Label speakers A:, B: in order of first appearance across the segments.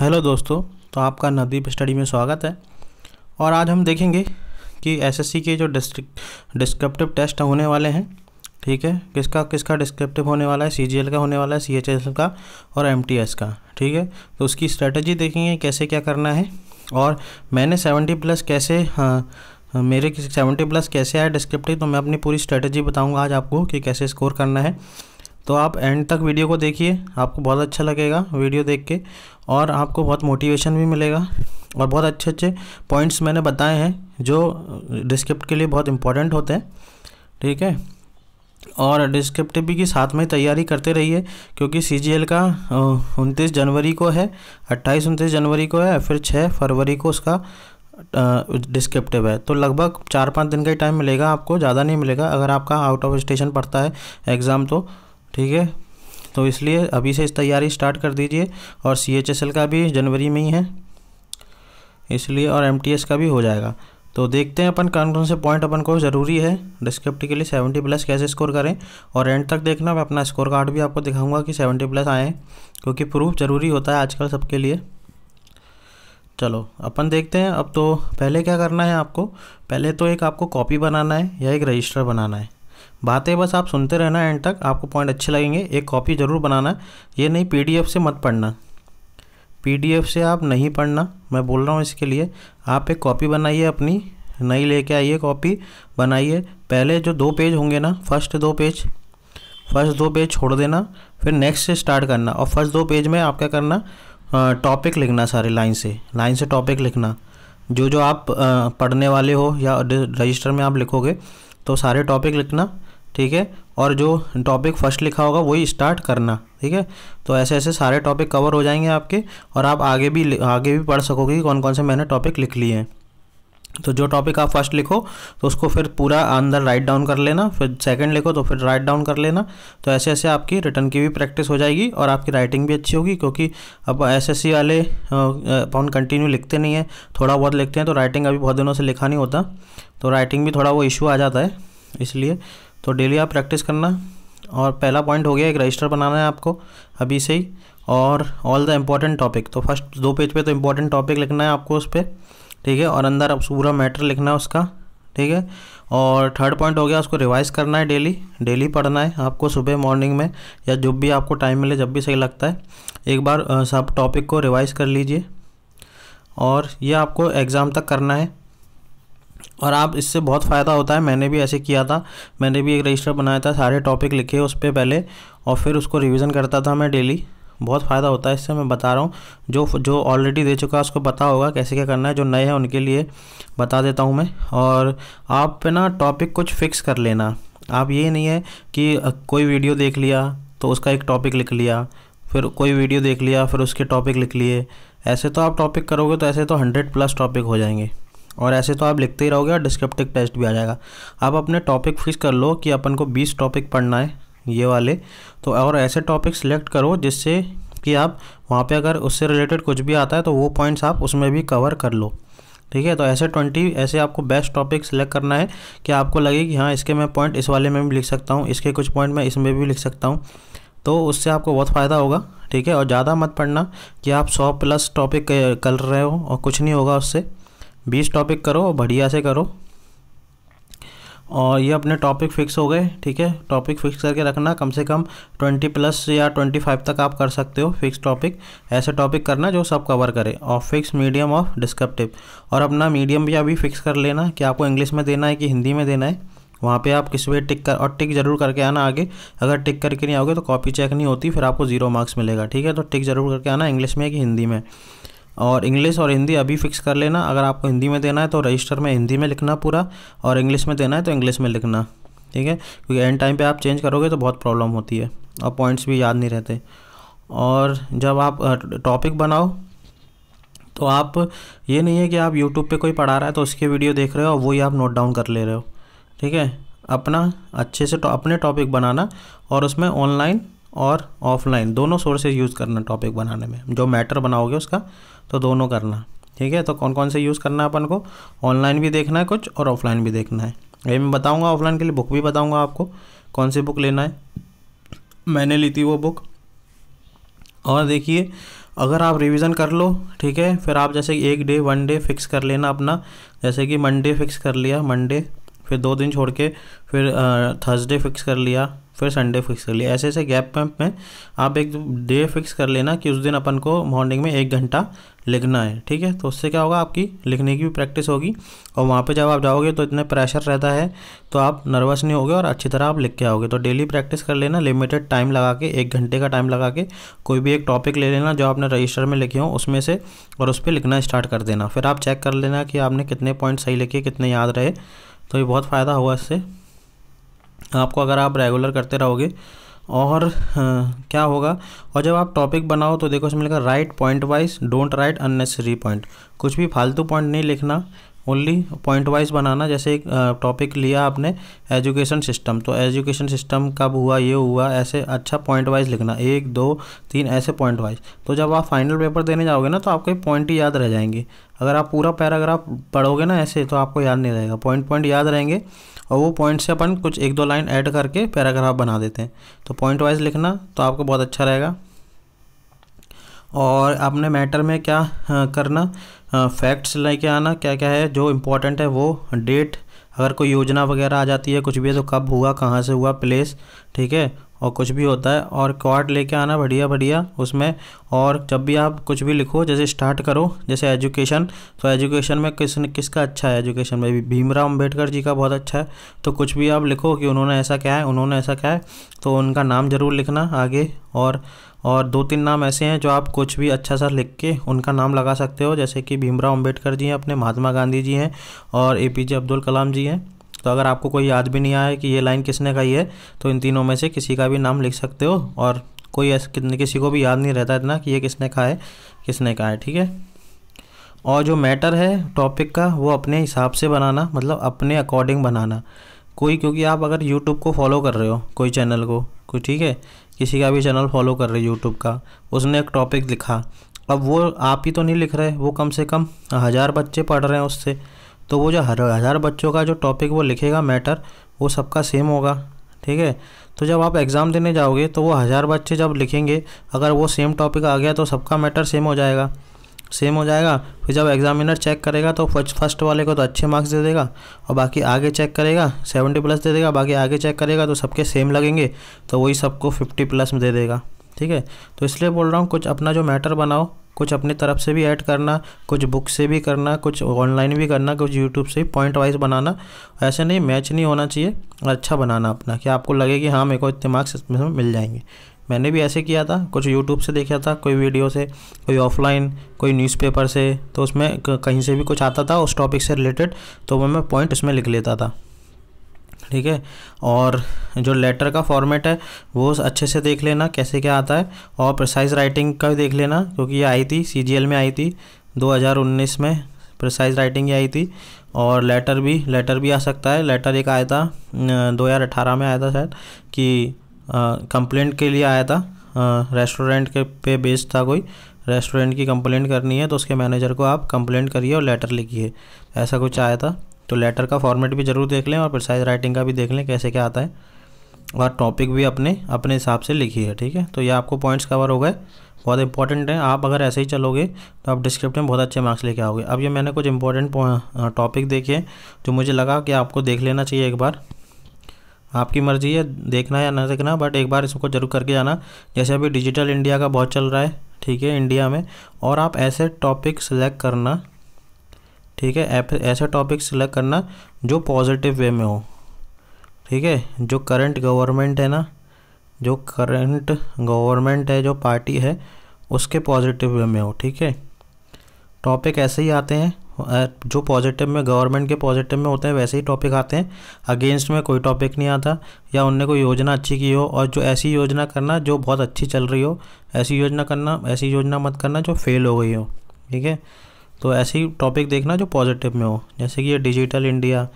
A: hello दोस्तों तो आपका नदीप स्टडी में स्वागत है और आज हम देखेंगे कि एसएससी के जो डिस्ट्रिक्ट डिस्क्रिप्टिव टेस्ट होने वाले हैं ठीक है किसका किसका डिस्क्रिप्टिव होने वाला है सीजीएल का होने वाला है सीएचएस का और एमटीएस का ठीक है तो उसकी स्ट्रेटजी देखेंगे कैसे क्या करना है और मैंने सेवेंटी प्लस कैसे हाँ, मेरे सेवेंटी प्लस कैसे आया डिस्क्रिप्टिव तो मैं अपनी पूरी स्ट्रेटजी बताऊँगा आज आपको कि कैसे स्कोर करना है तो आप एंड तक वीडियो को देखिए आपको बहुत अच्छा लगेगा वीडियो देख के और आपको बहुत मोटिवेशन भी मिलेगा और बहुत अच्छे अच्छे पॉइंट्स मैंने बताए हैं जो डिस्क्रिप्ट के लिए बहुत इंपॉर्टेंट होते हैं ठीक है और डिस्क्रिप्टिव भी की साथ में तैयारी करते रहिए क्योंकि सी का उनतीस जनवरी को है अट्ठाईस उनतीस जनवरी को है फिर छः फरवरी को उसका डिस्क्रिप्टिव है तो लगभग चार पाँच दिन का ही टाइम मिलेगा आपको ज़्यादा नहीं मिलेगा अगर आपका आउट ऑफ स्टेशन पड़ता है एग्ज़ाम तो ठीक है तो इसलिए अभी से इस तैयारी स्टार्ट कर दीजिए और सी का भी जनवरी में ही है इसलिए और एम का भी हो जाएगा तो देखते हैं अपन कौन कौन से पॉइंट अपन को ज़रूरी है डिस्क्रिप्ट के लिए सेवेंटी प्लस कैसे स्कोर करें और एंड तक देखना मैं अपना स्कोर कार्ड भी आपको दिखाऊंगा कि सेवेंटी प्लस आएँ क्योंकि प्रूफ ज़रूरी होता है आजकल सबके लिए चलो अपन देखते हैं अब तो पहले क्या करना है आपको पहले तो एक आपको कॉपी बनाना है या एक रजिस्टर बनाना है बातें बस आप सुनते रहना एंड तक आपको पॉइंट अच्छे लगेंगे एक कॉपी ज़रूर बनाना ये नहीं पी से मत पढ़ना पी से आप नहीं पढ़ना मैं बोल रहा हूँ इसके लिए आप एक कॉपी बनाइए अपनी नई लेके आइए कॉपी बनाइए पहले जो दो पेज होंगे ना फर्स्ट दो पेज फर्स्ट दो पेज छोड़ देना फिर नेक्स्ट से स्टार्ट करना और फर्स्ट दो पेज में आप क्या करना टॉपिक लिखना सारे लाइन से लाइन से टॉपिक लिखना जो जो आप पढ़ने वाले हो या रजिस्टर में आप लिखोगे तो सारे टॉपिक लिखना ठीक है और जो टॉपिक फर्स्ट लिखा होगा वही स्टार्ट करना ठीक है तो ऐसे ऐसे सारे टॉपिक कवर हो जाएंगे आपके और आप आगे भी आगे भी पढ़ सकोगे कि कौन कौन से मैंने टॉपिक लिख लिए हैं तो जो टॉपिक आप फर्स्ट लिखो तो उसको फिर पूरा अंदर राइट डाउन कर लेना फिर सेकंड लिखो तो फिर राइट डाउन कर लेना तो ऐसे ऐसे आपकी रिटर्न की भी प्रैक्टिस हो जाएगी और आपकी राइटिंग भी अच्छी होगी क्योंकि अब एसएससी वाले अपन कंटिन्यू लिखते नहीं है थोड़ा बहुत लिखते हैं तो राइटिंग अभी बहुत दिनों से लिखा नहीं होता तो राइटिंग भी थोड़ा वो इशू आ जाता है इसलिए तो डेली आप प्रैक्टिस करना और पहला पॉइंट हो गया एक रजिस्टर बनाना है आपको अभी से ही और ऑल द इम्पॉर्टेंट टॉपिक तो फर्स्ट दो पेज पे तो इम्पॉर्टेंट टॉपिक लिखना है आपको उस पर ठीक है और अंदर अब पूरा मैटर लिखना है उसका ठीक है और थर्ड पॉइंट हो गया उसको रिवाइज करना है डेली डेली पढ़ना है आपको सुबह मॉर्निंग में या जब भी आपको टाइम मिले जब भी सही लगता है एक बार सब टॉपिक को रिवाइज कर लीजिए और यह आपको एग्ज़ाम तक करना है और आप इससे बहुत फ़ायदा होता है मैंने भी ऐसे किया था मैंने भी एक रजिस्टर बनाया था सारे टॉपिक लिखे उस पर पहले और फिर उसको रिविज़न करता था मैं डेली बहुत फ़ायदा होता है इससे मैं बता रहा हूँ जो जो ऑलरेडी दे चुका है उसको पता होगा कैसे क्या करना है जो नए हैं उनके लिए बता देता हूँ मैं और आप पे ना टॉपिक कुछ फिक्स कर लेना आप ये नहीं है कि कोई वीडियो देख लिया तो उसका एक टॉपिक लिख लिया फिर कोई वीडियो देख लिया फिर उसके टॉपिक लिख लिए ऐसे तो आप टॉपिक करोगे तो ऐसे तो हंड्रेड प्लस टॉपिक हो जाएंगे और ऐसे तो आप लिखते ही रहोगे और डिस्क्रिप्टिव टेस्ट भी आ जाएगा आप अपने टॉपिक फिक्स कर लो कि अपन को बीस टॉपिक पढ़ना है ये वाले तो और ऐसे टॉपिक सिलेक्ट करो जिससे कि आप वहाँ पे अगर उससे रिलेटेड कुछ भी आता है तो वो पॉइंट्स आप उसमें भी कवर कर लो ठीक है तो ऐसे ट्वेंटी ऐसे आपको बेस्ट टॉपिक सिलेक्ट करना है कि आपको लगे कि हाँ इसके मैं पॉइंट इस वाले में भी लिख सकता हूँ इसके कुछ पॉइंट मैं इसमें भी लिख सकता हूँ तो उससे आपको बहुत फ़ायदा होगा ठीक है और ज़्यादा मत पढ़ना कि आप सौ प्लस टॉपिक कर रहे हो और कुछ नहीं होगा उससे बीस टॉपिक करो बढ़िया से करो और ये अपने टॉपिक फिक्स हो गए ठीक है टॉपिक फिक्स करके रखना कम से कम ट्वेंटी प्लस या ट्वेंटी फाइव तक आप कर सकते हो फिक्स टॉपिक ऐसे टॉपिक करना जो सब कवर करे और फिक्स मीडियम ऑफ डिस्क्रिप्टिव और अपना मीडियम भी अभी फिक्स कर लेना कि आपको इंग्लिश में देना है कि हिंदी में देना है वहाँ पे आप किसी वे टिक कर और टिक जरूर करके आना आगे अगर टिक करके नहीं आओगे तो कॉपी चेक नहीं होती फिर आपको जीरो मार्क्स मिलेगा ठीक है तो टिक जरूर करके आना इंग्लिश में कि हिंदी में और इंग्लिश और हिंदी अभी फिक्स कर लेना अगर आपको हिंदी में देना है तो रजिस्टर में हिंदी में लिखना पूरा और इंग्लिश में देना है तो इंग्लिश में लिखना ठीक है क्योंकि एंड टाइम पे आप चेंज करोगे तो बहुत प्रॉब्लम होती है और पॉइंट्स भी याद नहीं रहते और जब आप टॉपिक बनाओ तो आप ये नहीं है कि आप यूट्यूब पर कोई पढ़ा रहा है तो उसके वीडियो देख रहे हो और वही आप नोट डाउन कर ले रहे हो ठीक है अपना अच्छे से तो, अपने टॉपिक बनाना और उसमें ऑनलाइन और ऑफलाइन दोनों सोर्सेज यूज़ करना टॉपिक बनाने में जो मैटर बनाओगे उसका तो दोनों करना ठीक है तो कौन कौन से यूज़ करना है अपन को ऑनलाइन भी देखना है कुछ और ऑफलाइन भी देखना है ये मैं बताऊँगा ऑफलाइन के लिए बुक भी बताऊँगा आपको कौन सी बुक लेना है मैंने ली थी वो बुक और देखिए अगर आप रिवीजन कर लो ठीक है फिर आप जैसे एक डे वन डे फिक्स कर लेना अपना जैसे कि मंडे फिक्स कर लिया मंडे फिर दो दिन छोड़ के फिर थर्सडे फिक्स कर लिया फिर संडे फिक्स कर लिया ऐसे ऐसे गैप में आप एक डे फिक्स कर लेना कि उस दिन अपन को मॉर्निंग में एक घंटा लिखना है ठीक है तो उससे क्या होगा आपकी लिखने की भी प्रैक्टिस होगी और वहाँ पे जब आप जाओगे तो इतने प्रेशर रहता है तो आप नर्वस नहीं होगे और अच्छी तरह आप लिख के आओगे तो डेली प्रैक्टिस कर लेना लिमिटेड टाइम लगा के एक घंटे का टाइम लगा के कोई भी एक टॉपिक ले लेना जो आपने रजिस्टर में लिखे हो उसमें से और उस पर लिखना स्टार्ट कर देना फिर आप चेक कर लेना कि आपने कितने पॉइंट सही लिखे कितने याद रहे तो ये बहुत फ़ायदा होगा इससे आपको अगर आप रेगुलर करते रहोगे और आ, हाँ, क्या होगा और जब आप टॉपिक बनाओ तो देखो इसमें लिखा write point wise don't write unnecessary point कुछ भी फालतू पॉइंट नहीं लिखना ओनली पॉइंट वाइज बनाना जैसे एक टॉपिक लिया आपने एजुकेशन सिस्टम तो एजुकेशन सिस्टम कब हुआ ये हुआ ऐसे अच्छा पॉइंट वाइज लिखना एक दो तीन ऐसे पॉइंट वाइज तो जब आप फाइनल पेपर देने जाओगे ना तो आपके पॉइंट ही याद रह जाएंगे अगर आप पूरा पैराग्राफ पढ़ोगे ना ऐसे तो आपको याद नहीं रहेगा पॉइंट पॉइंट याद रहेंगे और वो पॉइंट से अपन कुछ एक दो लाइन ऐड करके पैराग्राफ बना देते हैं तो पॉइंट वाइज लिखना तो आपको बहुत अच्छा रहेगा और अपने मैटर में क्या करना फैक्ट्स लेके आना क्या क्या है जो इम्पोर्टेंट है वो डेट अगर कोई योजना वगैरह आ जाती है कुछ भी है तो कब हुआ कहाँ से हुआ प्लेस ठीक है और कुछ भी होता है और क्वाड लेके आना बढ़िया बढ़िया उसमें और जब भी आप कुछ भी लिखो जैसे स्टार्ट करो जैसे एजुकेशन तो एजुकेशन में किस किसका अच्छा है एजुकेशन में भी भीमराव अम्बेडकर जी का बहुत अच्छा है तो कुछ भी आप लिखो कि उन्होंने ऐसा क्या है उन्होंने ऐसा क्या है तो उनका नाम ज़रूर लिखना आगे और और दो तीन नाम ऐसे हैं जो आप कुछ भी अच्छा सा लिख के उनका नाम लगा सकते हो जैसे कि भीमराव अम्बेडकर जी हैं अपने महात्मा गांधी जी हैं और ए पी जे अब्दुल कलाम जी हैं तो अगर आपको कोई याद भी नहीं आया कि ये लाइन किसने कही है तो इन तीनों में से किसी का भी नाम लिख सकते हो और कोई कितने किसी को भी याद नहीं रहता इतना कि ये किसने कहा है किसने कहा है ठीक है और जो मैटर है टॉपिक का वो अपने हिसाब से बनाना मतलब अपने अकॉर्डिंग बनाना कोई क्योंकि आप अगर यूट्यूब को फॉलो कर रहे हो कोई चैनल को कोई ठीक है किसी का भी चैनल फॉलो कर रहे हो यूट्यूब का उसने एक टॉपिक लिखा अब वो आप ही तो नहीं लिख रहे वो कम से कम हज़ार बच्चे पढ़ रहे हैं उससे तो वो जो हर हज़ार बच्चों का जो टॉपिक वो लिखेगा मैटर वो सबका सेम होगा ठीक है तो जब आप एग्ज़ाम देने जाओगे तो वो हज़ार बच्चे जब लिखेंगे अगर वो सेम टॉपिक आ गया तो सबका मैटर सेम हो जाएगा सेम हो जाएगा फिर जब एग्जामिनर चेक करेगा तो फर्स्ट वाले को तो अच्छे मार्क्स दे देगा और बाकी आगे चेक करेगा सेवेंटी प्लस दे देगा बाकी आगे चेक करेगा तो सबके सेम लगेंगे तो वही सबको फिफ्टी प्लस में दे देगा ठीक है तो इसलिए बोल रहा हूँ कुछ अपना जो मैटर बनाओ कुछ अपने तरफ से भी ऐड करना कुछ बुक से भी करना कुछ ऑनलाइन भी करना कुछ यूट्यूब से पॉइंट वाइज बनाना ऐसे नहीं मैच नहीं होना चाहिए और अच्छा बनाना अपना कि आपको लगे कि हाँ मेरे को इतने मार्क्स इसमें मिल जाएंगे मैंने भी ऐसे किया था कुछ यूट्यूब से देखा था कोई वीडियो से कोई ऑफलाइन कोई न्यूज़पेपर से तो उसमें कहीं से भी कुछ आता था उस टॉपिक से रिलेटेड तो वह मैं पॉइंट उसमें लिख लेता था ठीक है और जो लेटर का फॉर्मेट है वो अच्छे से देख लेना कैसे क्या आता है और प्रिसाइज राइटिंग का भी देख लेना क्योंकि ये आई थी सी में आई थी 2019 में प्रिसाइज राइटिंग आई थी और लेटर भी लेटर भी आ सकता है लेटर एक आया था दो हज़ार अठारह में आया था शायद कि कंप्लेंट के लिए आया था रेस्टोरेंट के पे बेस्ड था कोई रेस्टोरेंट की कंप्लेंट करनी है तो उसके मैनेजर को आप कंप्लेंट करिए और लेटर लिखिए ऐसा कुछ आया था तो लेटर का फॉर्मेट भी ज़रूर देख लें और प्रिसाइज राइटिंग का भी देख लें कैसे क्या आता है और टॉपिक भी अपने अपने हिसाब से लिखी है ठीक है तो ये आपको पॉइंट्स कवर हो गए बहुत इंपॉर्टेंट है आप अगर ऐसे ही चलोगे तो आप डिस्क्रिप्ट में बहुत अच्छे मार्क्स लेके आओगे अब ये मैंने कुछ इंपॉर्टेंट टॉपिक देखे हैं जो मुझे लगा कि आपको देख लेना चाहिए एक बार आपकी मर्ज़ी है देखना या ना देखना बट एक बार इसको जरूर करके जाना जैसे अभी डिजिटल इंडिया का बहुत चल रहा है ठीक है इंडिया में और आप ऐसे टॉपिक सेलेक्ट करना ठीक है ऐसा टॉपिक सिलेक्ट करना जो पॉजिटिव वे में हो ठीक है जो करंट गवर्नमेंट है ना जो करंट गवर्नमेंट है जो पार्टी है उसके पॉजिटिव वे में हो ठीक है टॉपिक ऐसे ही आते हैं जो पॉजिटिव में गवर्नमेंट के पॉजिटिव में होते हैं वैसे ही टॉपिक आते हैं अगेंस्ट में कोई टॉपिक नहीं आता या उनने कोई योजना अच्छी की हो और जो ऐसी योजना करना जो बहुत अच्छी चल रही हो ऐसी योजना करना ऐसी योजना मत करना जो फेल हो गई हो ठीक है तो ऐसे ही टॉपिक देखना जो पॉजिटिव में हो जैसे कि ये डिजिटल इंडिया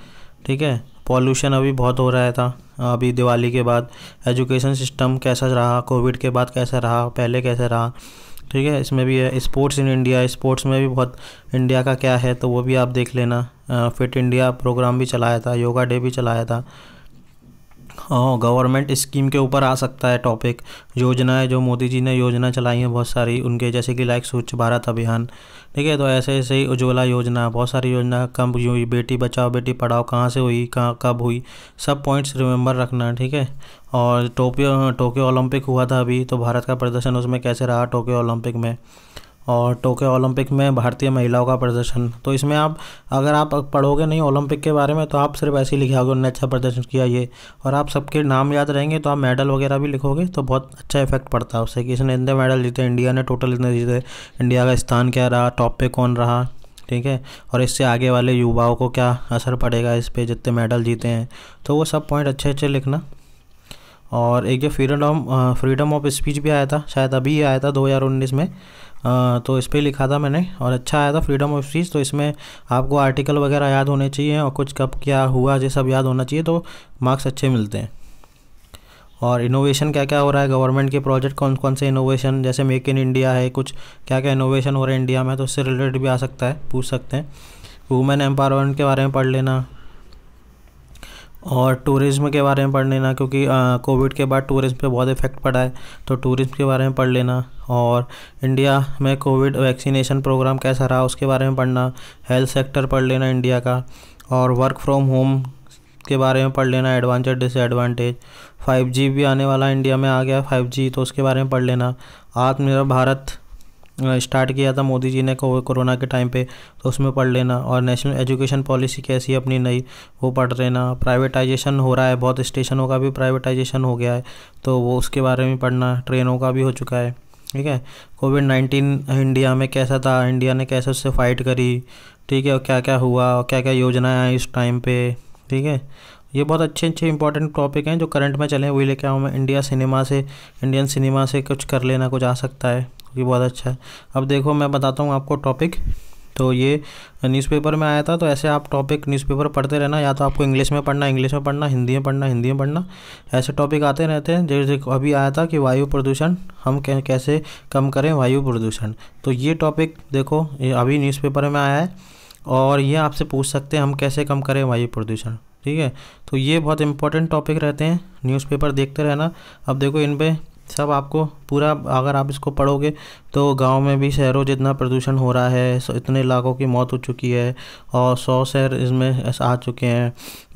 A: ठीक है पॉल्यूशन अभी बहुत हो रहा था अभी दिवाली के बाद एजुकेशन सिस्टम कैसा रहा कोविड के बाद कैसा रहा पहले कैसा रहा ठीक है इसमें भी है स्पोर्ट्स इन इंडिया स्पोर्ट्स में भी बहुत इंडिया का क्या है तो वो भी आप देख लेना फिट इंडिया प्रोग्राम भी चलाया था योगा डे भी चलाया था हाँ गवर्नमेंट स्कीम के ऊपर आ सकता है टॉपिक योजनाएं जो मोदी जी ने योजना चलाई हैं बहुत सारी उनके जैसे कि लाइक स्वच्छ भारत अभियान ठीक है तो ऐसे ऐसे ही उज्ज्वला योजना बहुत सारी योजना कब हुई बेटी बचाओ बेटी पढ़ाओ कहाँ से हुई कहाँ कब हुई सब पॉइंट्स रिमेंबर रखना ठीक है और टोक्यो टोक्यो ओलंपिक हुआ था अभी तो भारत का प्रदर्शन उसमें कैसे रहा टोक्यो ओलंपिक में और टोक्यो ओलंपिक में भारतीय महिलाओं का प्रदर्शन तो इसमें आप अगर आप पढ़ोगे नहीं ओलंपिक के बारे में तो आप सिर्फ ऐसे ही लिखे होगे उन्होंने अच्छा प्रदर्शन किया ये और आप सबके नाम याद रहेंगे तो आप मेडल वगैरह भी लिखोगे तो बहुत अच्छा इफेक्ट पड़ता है उससे कि इसने इतने मेडल जीते इंडिया ने टोटल इतने जीते इंडिया का स्थान क्या रहा टॉप पे कौन रहा ठीक है और इससे आगे वाले युवाओं को क्या असर पड़ेगा इस पर जितने मेडल जीते हैं तो वो सब पॉइंट अच्छे अच्छे लिखना और एक जो फ्रीडम फ्रीडम ऑफ स्पीच भी आया था शायद अभी आया था दो में तो इस पर लिखा था मैंने और अच्छा आया था फ्रीडम ऑफ स्पीच तो इसमें आपको आर्टिकल वगैरह याद होने चाहिए और कुछ कब क्या हुआ ये सब याद होना चाहिए तो मार्क्स अच्छे मिलते हैं और इनोवेशन क्या क्या हो रहा है गवर्नमेंट के प्रोजेक्ट कौन कौन से इनोवेशन जैसे मेक इन इंडिया है कुछ क्या क्या इनोवेशन हो रहा है इंडिया में तो उससे रिलेटेड भी आ सकता है पूछ सकते हैं वुमेन एम्पावरमेंट के बारे में पढ़ लेना और टूरिज़्म के बारे में पढ़ लेना क्योंकि कोविड के बाद टूरिज़्म पे बहुत इफ़ेक्ट पड़ा है तो टूरिज़्म के बारे में पढ़ लेना और इंडिया में कोविड वैक्सीनेशन प्रोग्राम कैसा रहा उसके बारे में पढ़ना हेल्थ सेक्टर पढ़ लेना इंडिया का और वर्क फ्रॉम होम के बारे में पढ़ लेना एडवांटेज डिसएडवांटेज फाइव भी आने वाला इंडिया में आ गया फाइव तो उसके बारे में पढ़ लेना आत्मनिर्भर भारत स्टार्ट किया था मोदी जी ने कोरोना के टाइम पे तो उसमें पढ़ लेना और नेशनल एजुकेशन पॉलिसी कैसी है अपनी नई वो पढ़ लेना प्राइवेटाइजेशन हो रहा है बहुत स्टेशनों का भी प्राइवेटाइजेशन हो गया है तो वो उसके बारे में पढ़ना ट्रेनों का भी हो चुका है ठीक है कोविड नाइन्टीन इंडिया में कैसा था इंडिया ने कैसे उससे फाइट करी ठीक है और क्या क्या हुआ और क्या क्या योजनाएँ आई इस टाइम पे ठीक है ये बहुत अच्छे अच्छे इंपॉर्टेंट टॉपिक हैं जो करंट में चले वही लेके आऊँ मैं इंडिया सिनेमा से इंडियन सिनेमा से कुछ कर लेना कुछ आ सकता है जो कि बहुत अच्छा है अब देखो मैं बताता हूँ आपको टॉपिक तो ये न्यूज़पेपर में आया था तो ऐसे आप टॉपिक न्यूज़पेपर पढ़ते रहना या तो आपको इंग्लिश में पढ़ना इंग्लिश में पढ़ना हिंदी में पढ़ना हिंदी में पढ़ना ऐसे टॉपिक आते रहते हैं जैसे अभी आया था कि वायु प्रदूषण हम कैसे कम करें वायु प्रदूषण तो ये टॉपिक देखो ये अभी न्यूज़पेपर में आया है और ये आपसे पूछ सकते हैं हम कैसे कम करें वायु प्रदूषण ठीक है तो ये बहुत इंपॉर्टेंट टॉपिक रहते हैं न्यूज़पेपर देखते रहना अब देखो इन पर सब आपको पूरा अगर आप इसको पढ़ोगे तो गांव में भी शहरों जितना प्रदूषण हो रहा है इतने लाखों की मौत हो चुकी है और सौ शहर इसमें आ चुके हैं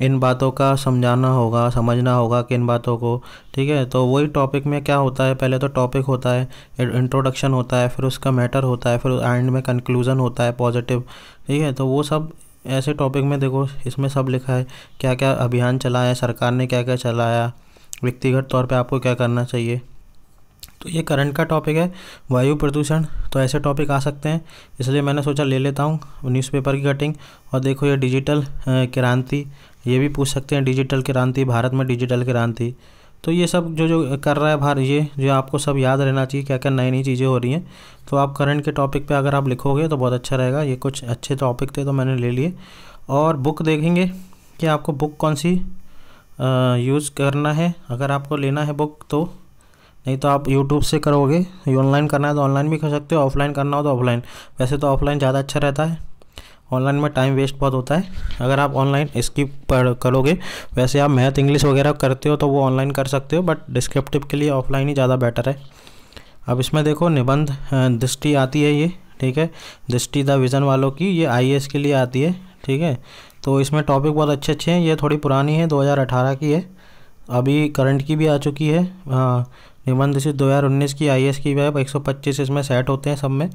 A: इन बातों का समझाना होगा समझना होगा कि इन बातों को ठीक है तो वही टॉपिक में क्या होता है पहले तो टॉपिक होता है इंट्रोडक्शन होता है फिर उसका मैटर होता है फिर एंड में कंक्लूज़न होता है पॉजिटिव ठीक है तो वो सब ऐसे टॉपिक में देखो इसमें सब लिखा है क्या क्या अभियान चलाया सरकार ने क्या क्या चलाया व्यक्तिगत तौर पे आपको क्या करना चाहिए तो ये करंट का टॉपिक है वायु प्रदूषण तो ऐसे टॉपिक आ सकते हैं इसलिए मैंने सोचा ले लेता हूँ न्यूज़पेपर की कटिंग और देखो ये डिजिटल क्रांति ये भी पूछ सकते हैं डिजिटल क्रांति भारत में डिजिटल क्रांति तो ये सब जो जो कर रहा है भारत ये जो आपको सब याद रहना चाहिए क्या क्या नई नई चीज़ें हो रही हैं तो आप करंट के टॉपिक पर अगर आप लिखोगे तो बहुत अच्छा रहेगा ये कुछ अच्छे टॉपिक थे तो मैंने ले लिए और बुक देखेंगे कि आपको बुक कौन सी यूज़ करना है अगर आपको लेना है बुक तो नहीं तो आप यूट्यूब से करोगे ऑनलाइन करना है तो ऑनलाइन भी कर सकते हो ऑफलाइन करना हो तो ऑफलाइन वैसे तो ऑफलाइन ज़्यादा अच्छा रहता है ऑनलाइन में टाइम वेस्ट बहुत होता है अगर आप ऑनलाइन स्किप पढ़ करोगे वैसे आप मैथ इंग्लिश वगैरह करते हो तो वो ऑनलाइन कर सकते हो बट डिस्क्रिप्टिव के लिए ऑफलाइन ही ज़्यादा बेटर है अब इसमें देखो निबंध दृष्टि आती है ये ठीक है दृष्टि द विज़न वालों की ये आई के लिए आती है ठीक है तो इसमें टॉपिक बहुत अच्छे अच्छे हैं ये थोड़ी पुरानी है 2018 की है अभी करंट की भी आ चुकी है हाँ निबंध हज़ार उन्नीस की एस की वेब पच्चीस इसमें सेट होते हैं सब में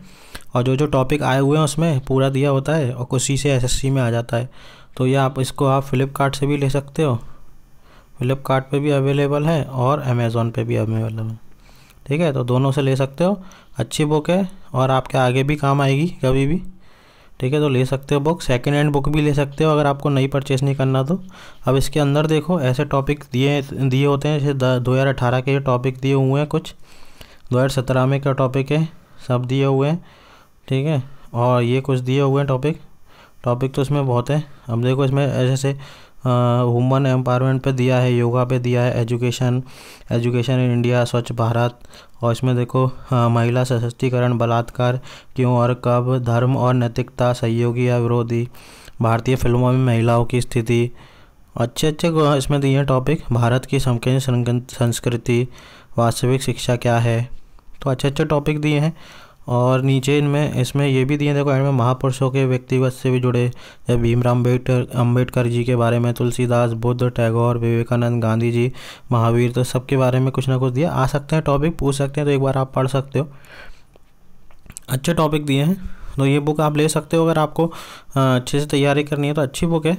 A: और जो जो टॉपिक आए हुए हैं उसमें पूरा दिया होता है और कुछ से सी में आ जाता है तो यह आप इसको आप फ्लिपकार्ट से भी ले सकते हो फ्लिपकार्ट पे भी अवेलेबल है और अमेज़ोन पे भी अवेलेबल है ठीक है तो दोनों से ले सकते हो अच्छी बुक है और आपके आगे भी काम आएगी कभी भी ठीक है तो ले सकते हो बुक सेकेंड हैंड बुक भी ले सकते हो अगर आपको नई परचेस नहीं करना तो अब इसके अंदर देखो ऐसे टॉपिक दिए दिए होते हैं जैसे दो हज़ार अठारह के टॉपिक दिए हुए हैं कुछ दो हज़ार सत्रह में क्या टॉपिक है सब दिए हुए हैं ठीक है और ये कुछ दिए हुए हैं टॉपिक टॉपिक तो इसमें बहुत है अब देखो इसमें ऐसे वुमन एम्पावरमेंट पे दिया है योगा पे दिया है एजुकेशन एजुकेशन इन इंडिया स्वच्छ भारत और इसमें देखो महिला सशक्तिकरण बलात्कार क्यों और कब धर्म और नैतिकता सहयोगी या विरोधी भारतीय फिल्मों में महिलाओं की स्थिति अच्छे अच्छे इसमें दिए हैं टॉपिक भारत की समकलीन संस्कृति वास्तविक शिक्षा क्या है तो अच्छे अच्छे टॉपिक दिए हैं और नीचे इनमें इसमें ये भी दिए देखो एंड में महापुरुषों के व्यक्तिगत से भी जुड़े जैसे भीमराव अम्बेडकर अम्बेडकर जी के बारे में तुलसीदास बुद्ध टैगोर विवेकानंद गांधी जी महावीर तो सबके बारे में कुछ ना कुछ दिया आ सकते हैं टॉपिक पूछ सकते हैं तो एक बार आप पढ़ सकते हो अच्छे टॉपिक दिए हैं तो ये बुक आप ले सकते हो अगर आपको अच्छे से तैयारी करनी है तो अच्छी बुक है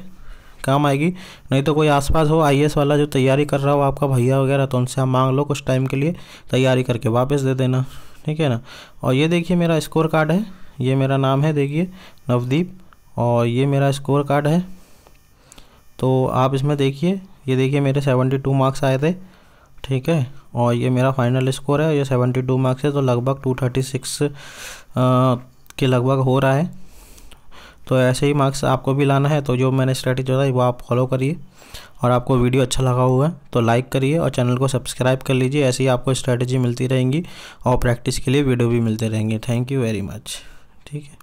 A: काम आएगी नहीं तो कोई आसपास हो आई वाला जो तैयारी कर रहा हो आपका भैया वगैरह तो उनसे आप मांग लो कुछ टाइम के लिए तैयारी करके वापस दे देना ठीक है ना और ये देखिए मेरा स्कोर कार्ड है ये मेरा नाम है देखिए नवदीप और ये मेरा स्कोर कार्ड है तो आप इसमें देखिए ये देखिए मेरे सेवेंटी टू मार्क्स आए थे ठीक है और ये मेरा फाइनल स्कोर है ये सेवेंटी टू मार्क्स है तो लगभग टू थर्टी सिक्स के लगभग हो रहा है तो ऐसे ही मार्क्स आपको भी लाना है तो जो मैंने स्ट्रैटेजी बताई वो आप फॉलो करिए और आपको वीडियो अच्छा लगा हुआ है तो लाइक करिए और चैनल को सब्सक्राइब कर लीजिए ऐसे ही आपको स्ट्रैटेजी मिलती रहेंगी और प्रैक्टिस के लिए वीडियो भी मिलते रहेंगे थैंक यू वेरी मच ठीक है